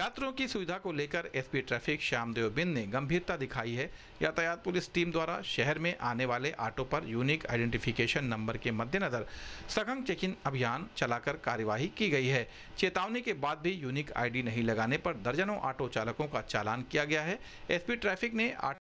यात्रियों की सुविधा को लेकर एसपी ट्रैफिक श्यामदेव बिंद ने गंभीरता दिखाई है यातायात पुलिस टीम द्वारा शहर में आने वाले ऑटो पर यूनिक आइडेंटिफिकेशन नंबर के मद्देनजर सघन चेकिंग अभियान चलाकर कार्यवाही की गई है चेतावनी के बाद भी यूनिक आईडी नहीं लगाने पर दर्जनों ऑटो चालकों का चालान किया गया है एसपी ट्रैफिक ने